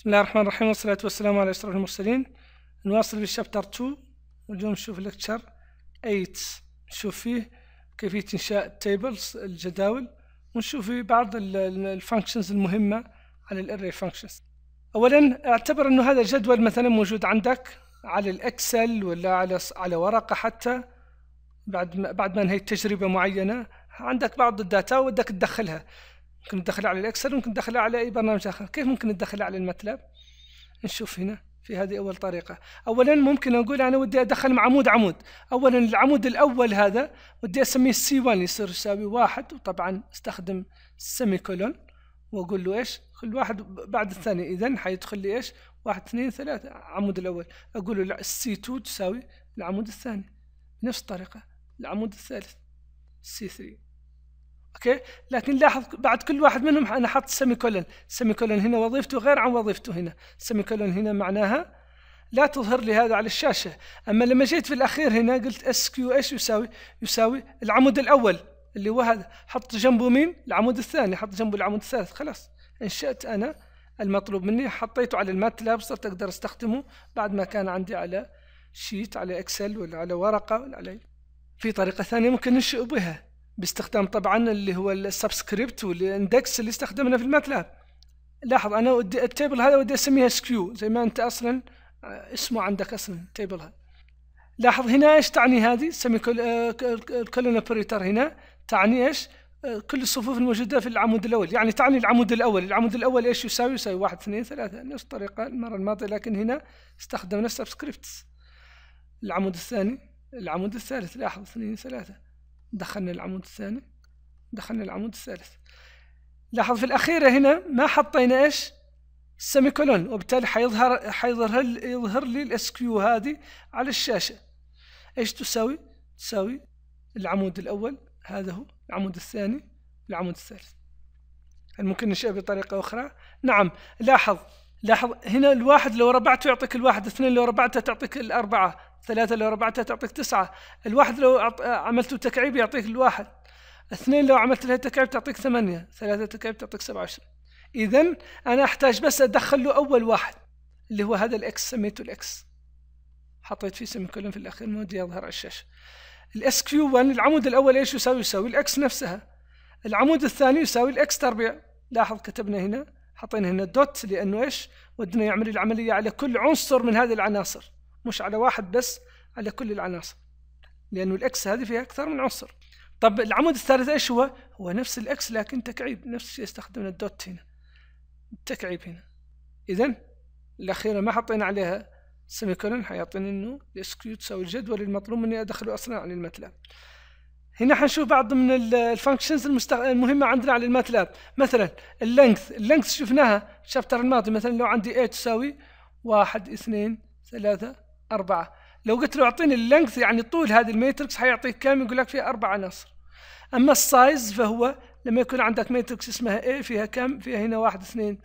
بسم الله الرحمن الرحيم والصلاة والسلام على أشرف المرسلين نواصل بالشابتر 2 واليوم نشوف لكتشر 8 نشوف فيه كيفية إنشاء التيبلز الجداول ونشوف فيه بعض الفانكشنز المهمة على الاري فانكشنز أولا اعتبر أنه هذا الجدول مثلا موجود عندك على الإكسل ولا على على ورقة حتى بعد ما بعد ما انهيت تجربة معينة عندك بعض الداتا ودك تدخلها ممكن تدخلها على الاكسل ممكن تدخلها على اي برنامج اخر كيف ممكن تدخلها على الماتلاب نشوف هنا في هذه اول طريقه اولا ممكن اقول انا ودي ادخل عمود عمود اولا العمود الاول هذا ودي اسميه سي 1 يصير يساوي واحد وطبعا استخدم سيمي كولون واقول له ايش كل واحد بعد الثاني اذا حيدخل لي ايش واحد اثنين ثلاثة العمود الاول اقول له سي 2 تساوي العمود الثاني نفس الطريقة العمود الثالث سي 3 اوكي لكن لاحظ بعد كل واحد منهم انا حط سيمي كولن سيمي كولن هنا وظيفته غير عن وظيفته هنا سيمي كولن هنا معناها لا تظهر لي هذا على الشاشه اما لما جيت في الاخير هنا قلت اس كيو ايش يساوي يساوي العمود الاول اللي هو هذا حط جنبه مين العمود الثاني حط جنبه العمود الثالث خلاص انشات انا المطلوب مني حطيته على الماتلاب صرت اقدر استخدمه بعد ما كان عندي على شيت على اكسل ولا على ورقه ولا على في طريقه ثانيه ممكن ننشئ بها باستخدام طبعا اللي هو السبسكريبت والاندكس اللي استخدمنا في الماتلاب لاحظ انا ودي التيبل هذا ودي اسميها سكيو زي ما انت اصلا آه، اسمه عندك اصلا التيبل هذا لاحظ هنا ايش تعني هذه سمي آه، الكولون اوبريتر هنا تعني ايش آه، كل الصفوف الموجوده في العمود الاول يعني تعني العمود الاول العمود الاول ايش يساوي يساوي واحد اثنين ثلاثة نفس الطريقه المره الماضيه لكن هنا استخدمنا سبسكريبتس العمود الثاني العمود الثالث لاحظ اثنين ثلاثة دخلنا العمود الثاني دخلنا العمود الثالث لاحظ في الأخيرة هنا ما حطينا إيش السيمي كولون وبالتالي حيظهر حيظهر يظهر لي الاس كيو هذه على الشاشة ايش تساوي؟ تساوي العمود الأول هذا هو العمود الثاني العمود الثالث هل ممكن نشيء بطريقة أخرى؟ نعم لاحظ لاحظ هنا الواحد لو ربعته يعطيك الواحد اثنين لو ربعته تعطيك الأربعة ثلاثة لو ربعتها تعطيك تسعة الواحد لو عملته تكعيب يعطيك الواحد اثنين لو عملت لها تكعيب تعطيك ثمانية ثلاثة تكعيب تعطيك سبعة وعشرين إذا أنا أحتاج بس أدخل له أول واحد اللي هو هذا الإكس سميته الإكس حطيت فيه كلهم في الأخير ما ودي يظهر على الشاشة الاس كيو 1 العمود الأول إيش يساوي يساوي الإكس نفسها العمود الثاني يساوي الإكس تربيع لاحظ كتبنا هنا حطينا هنا دوت لأنه إيش ودنا يعمل العملية على كل عنصر من هذه العناصر مش على واحد بس على كل العناصر لأنه الإكس هذه فيها أكثر من عنصر طب العمود الثالث إيش هو؟ هو نفس الإكس لكن تكعيب نفس الشيء استخدمنا الدوت هنا التكعيب هنا إذا الأخيرة ما حطينا عليها سيمي كولن حيعطيني إنه الإس كيو تساوي الجدول المطلوب مني أدخله أصلا على الماتلاب هنا حنشوف بعض من الفانكشنز المستغ... المهمه عندنا على الماتلاب مثلا اللينث اللينث شفناها الشابتر الماضي مثلا لو عندي a تساوي واحد اثنين ثلاثة أربعة لو قلت له أعطيني اللينث يعني طول هذه الميتريكس حيعطيك كم يقول لك فيها أربعة عناصر أما السايز فهو لما يكون عندك ميتريكس اسمها A فيها كم فيها هنا واحد اثنين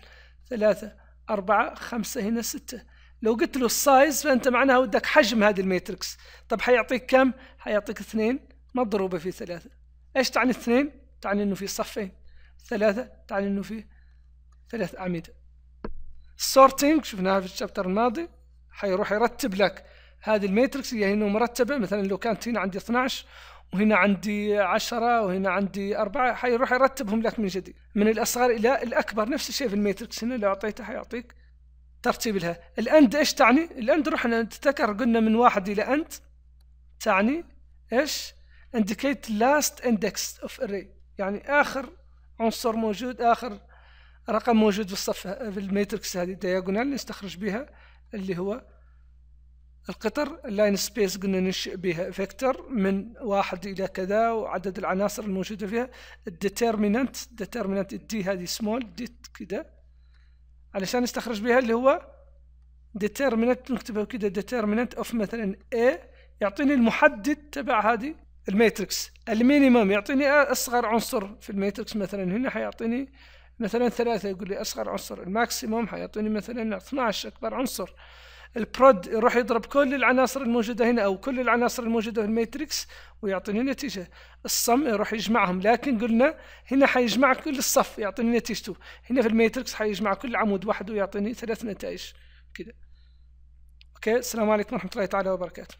ثلاثة أربعة خمسة هنا ستة لو قلت له السايز فأنت معناها ودك حجم هذه الميتريكس طب حيعطيك كم حيعطيك اثنين مضروبة في ثلاثة إيش تعني اثنين تعني أنه في صفين ثلاثة تعني أنه في ثلاث أعمدة السورتينج شفناها في الشابتر الماضي حيروح يرتب لك هذه الميتريكس هي يعني انه مرتبه مثلا لو كانت هنا عندي 12 وهنا عندي 10 وهنا عندي 4 حيروح يرتبهم لك من جديد من الاصغر الى الاكبر نفس الشيء في الميتريكس هنا لو اعطيته حيعطيك ترتيب لها الاند ايش تعني؟ الاند رحنا نتذكر قلنا من واحد الى اند تعني ايش؟ انديكيت لاست اندكس اوف اري يعني اخر عنصر موجود اخر رقم موجود في الصف في الميتريكس هذه diagonal نستخرج بها اللي هو القطر اللاين سبيس قلنا ننشئ بها فيكتور من واحد إلى كذا وعدد العناصر الموجودة فيها الديتيرمينانت ديترمينانت الدي هذه سمول ديت كذا علشان نستخرج بها اللي هو ديتيرمينانت نكتبها كذا ديتيرمينانت اوف مثلا A يعطيني المحدد تبع هذه الماتريكس المينيمم يعطيني أصغر عنصر في الماتريكس مثلا هنا حيعطيني مثلا ثلاثة يقول لي أصغر عنصر الماكسيموم حيعطيني مثلا 12 أكبر عنصر البرود يروح يضرب كل العناصر الموجودة هنا أو كل العناصر الموجودة في الماتريكس ويعطيني نتيجة الصم يروح يجمعهم لكن قلنا هنا حيجمع كل الصف يعطيني نتيجته هنا في الماتريكس حيجمع كل عمود وحده ويعطيني ثلاث نتائج كده أوكي السلام عليكم ورحمة الله تعالى وبركاته